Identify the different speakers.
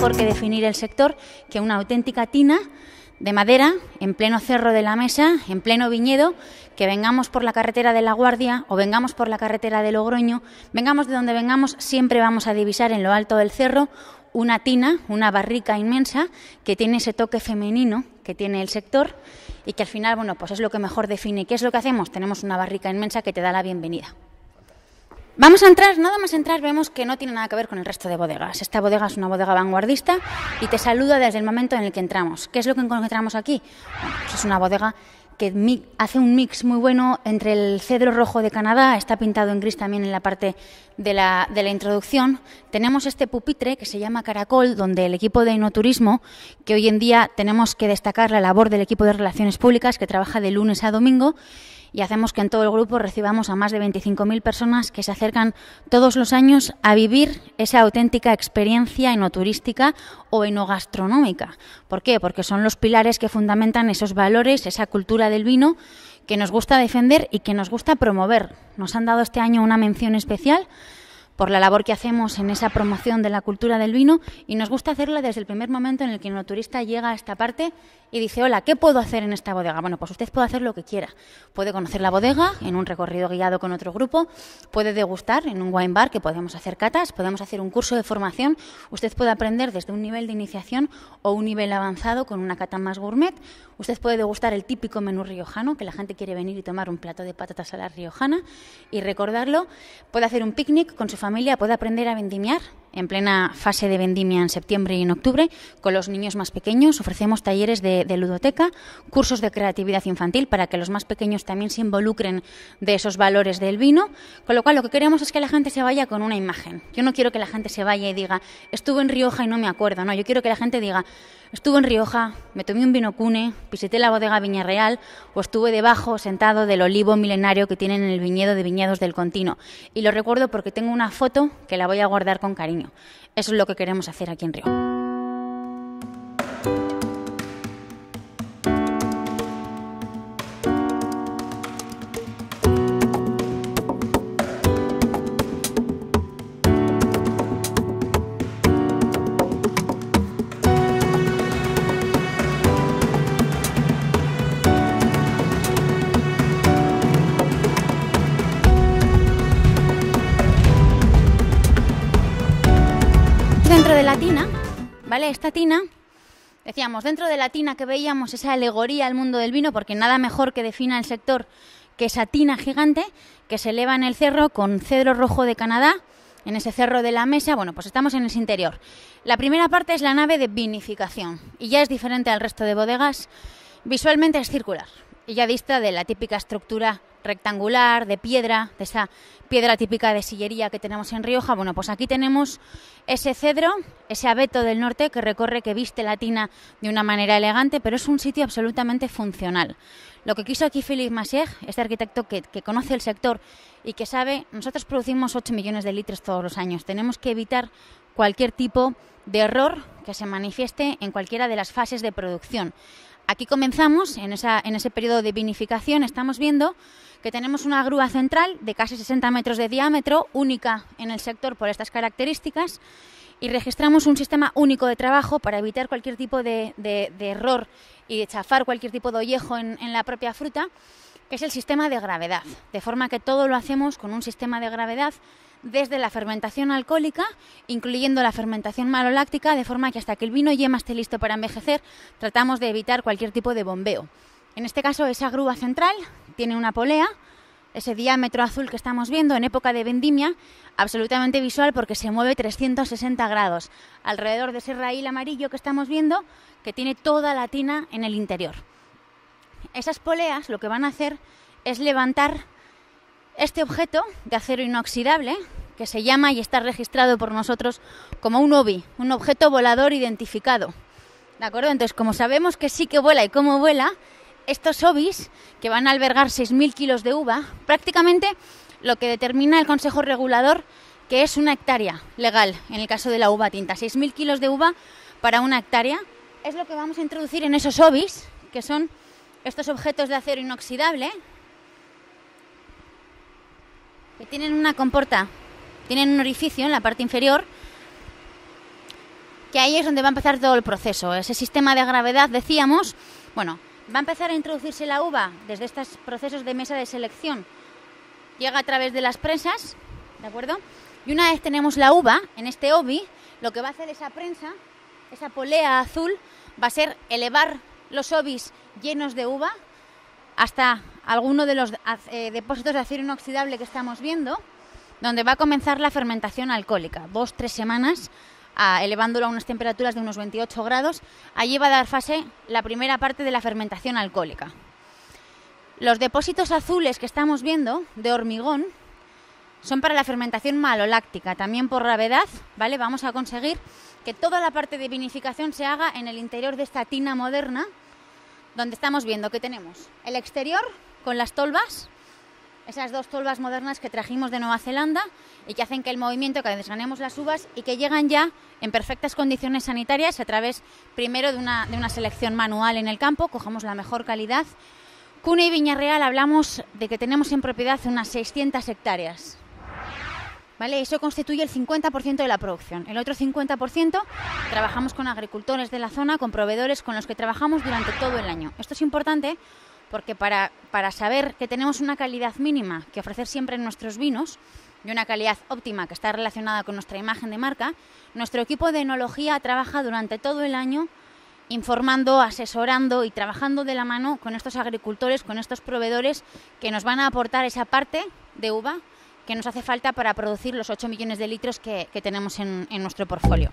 Speaker 1: mejor que definir el sector que una auténtica tina de madera en pleno cerro de la mesa, en pleno viñedo, que vengamos por la carretera de La Guardia o vengamos por la carretera de Logroño, vengamos de donde vengamos, siempre vamos a divisar en lo alto del cerro una tina, una barrica inmensa que tiene ese toque femenino que tiene el sector y que al final, bueno, pues es lo que mejor define qué es lo que hacemos. Tenemos una barrica inmensa que te da la bienvenida. Vamos a entrar, nada más entrar vemos que no tiene nada que ver con el resto de bodegas. Esta bodega es una bodega vanguardista y te saluda desde el momento en el que entramos. ¿Qué es lo que encontramos aquí? Pues es una bodega que hace un mix muy bueno entre el cedro rojo de Canadá, está pintado en gris también en la parte de la, de la introducción. Tenemos este pupitre que se llama Caracol, donde el equipo de Inoturismo, que hoy en día tenemos que destacar la labor del equipo de Relaciones Públicas, que trabaja de lunes a domingo, y hacemos que en todo el grupo recibamos a más de 25.000 personas que se acercan todos los años a vivir esa auténtica experiencia enoturística o enogastronómica. ¿Por qué? Porque son los pilares que fundamentan esos valores, esa cultura del vino que nos gusta defender y que nos gusta promover. Nos han dado este año una mención especial por la labor que hacemos en esa promoción de la cultura del vino y nos gusta hacerla desde el primer momento en el que un turista llega a esta parte y dice, hola, ¿qué puedo hacer en esta bodega? Bueno, pues usted puede hacer lo que quiera. Puede conocer la bodega en un recorrido guiado con otro grupo, puede degustar en un wine bar que podemos hacer catas, podemos hacer un curso de formación, usted puede aprender desde un nivel de iniciación o un nivel avanzado con una cata más gourmet, usted puede degustar el típico menú riojano, que la gente quiere venir y tomar un plato de patatas a la riojana y recordarlo, puede hacer un picnic con su familia, familia puede aprender a vendimiar? en plena fase de vendimia en septiembre y en octubre. Con los niños más pequeños ofrecemos talleres de, ludoteca, cursos de creatividad infantil para que los más pequeños también se involucren de esos valores del vino. Con lo cual, lo que queremos es que la gente se vaya con una imagen. Yo no quiero que la gente se vaya y diga, estuve en Rioja y no me acuerdo. No, yo quiero que la gente diga, estuve en Rioja, me tomé un vino cune, visité la bodega Viña Real o estuve debajo sentado del olivo milenario que tienen en el viñedo de viñedos del Contino. Y lo recuerdo porque tengo una foto que la voy a guardar con cariño. Eso es lo que queremos hacer aquí en Río. ¿Vale? Esta tina, decíamos, dentro de la tina que veíamos esa alegoría al mundo del vino, porque nada mejor que defina el sector que esa tina gigante que se eleva en el cerro con cedro rojo de Canadá, en ese cerro de la mesa, bueno, pues estamos en ese interior. La primera parte es la nave de vinificación y ya es diferente al resto de bodegas. Visualmente es circular, y ya dista de la típica estructura rectangular, de piedra, de esa piedra típica de sillería que tenemos en Rioja. Bueno, pues aquí tenemos ese cedro, ese abeto del norte que recorre, que viste la tina de una manera elegante, pero es un sitio absolutamente funcional. Lo que quiso aquí Philippe Massier, este arquitecto que, que conoce el sector y que sabe, nosotros producimos 8 millones de litros todos los años, tenemos que evitar cualquier tipo de error que se manifieste en cualquiera de las fases de producción. Aquí comenzamos, en, ese periodo de vinificación, estamos viendo que tenemos una grúa central de casi 60 metros de diámetro, única en el sector por estas características, y registramos un sistema único de trabajo para evitar cualquier tipo de, error y chafar cualquier tipo de ollejo en la propia fruta que es el sistema de gravedad, de forma que todo lo hacemos con un sistema de gravedad desde la fermentación alcohólica, incluyendo la fermentación maloláctica, de forma que hasta que el vino yema esté listo para envejecer, tratamos de evitar cualquier tipo de bombeo. En este caso, esa grúa central tiene una polea, ese diámetro azul que estamos viendo en época de vendimia, absolutamente visual porque se mueve 360 grados alrededor de ese raíl amarillo que estamos viendo, que tiene toda la tina en el interior esas poleas lo que van a hacer es levantar este objeto de acero inoxidable que se llama y está registrado por nosotros como un OBI, un objeto volador identificado. ¿De acuerdo? Entonces, como sabemos que sí que vuela y cómo vuela, estos OBIs, que van a albergar 6.000 kilos de uva, prácticamente lo que determina el Consejo Regulador que es una hectárea legal en el caso de la uva tinta. 6.000 kilos de uva para una hectárea es lo que vamos a introducir en esos OBIs, que son estos objetos de acero inoxidable que tienen una comporta, tienen un orificio en la parte inferior, que ahí es donde va a empezar todo el proceso. Ese sistema de gravedad, decíamos, bueno, va a empezar a introducirse la uva desde estos procesos de mesa de selección. Llega a través de las prensas, ¿de acuerdo? Y una vez tenemos la uva en este obi, lo que va a hacer esa prensa, esa polea azul, va a ser elevar los obis llenos de uva, hasta alguno de los eh, depósitos de acero inoxidable que estamos viendo, donde va a comenzar la fermentación alcohólica, dos, tres semanas, ah, elevándolo a unas temperaturas de unos 28 grados. Allí va a dar fase la primera parte de la fermentación alcohólica. Los depósitos azules que estamos viendo, de hormigón, son para la fermentación maloláctica, también por gravedad, ¿vale? Vamos a conseguir que toda la parte de vinificación se haga en el interior de esta tina moderna, donde estamos viendo que tenemos el exterior con las tolvas, esas dos tolvas modernas que trajimos de Nueva Zelanda y que hacen que el movimiento, que desganemos las uvas y que llegan ya en perfectas condiciones sanitarias a través primero de una, de una selección manual en el campo, cogemos la mejor calidad. Cune y Viñarreal hablamos de que tenemos en propiedad unas 600 hectáreas eso constituye el 50% de la producción. El otro 50% trabajamos con agricultores de la zona, con proveedores con los que trabajamos durante todo el año. Esto es importante porque para, para saber que tenemos una calidad mínima que ofrecer siempre en nuestros vinos, y una calidad óptima que está relacionada con nuestra imagen de marca, nuestro equipo de enología trabaja durante todo el año informando, asesorando y trabajando de la mano con estos agricultores, con estos proveedores que nos van a aportar esa parte de uva que nos hace falta para producir los 8 millones de litros que, tenemos en, en nuestro portfolio.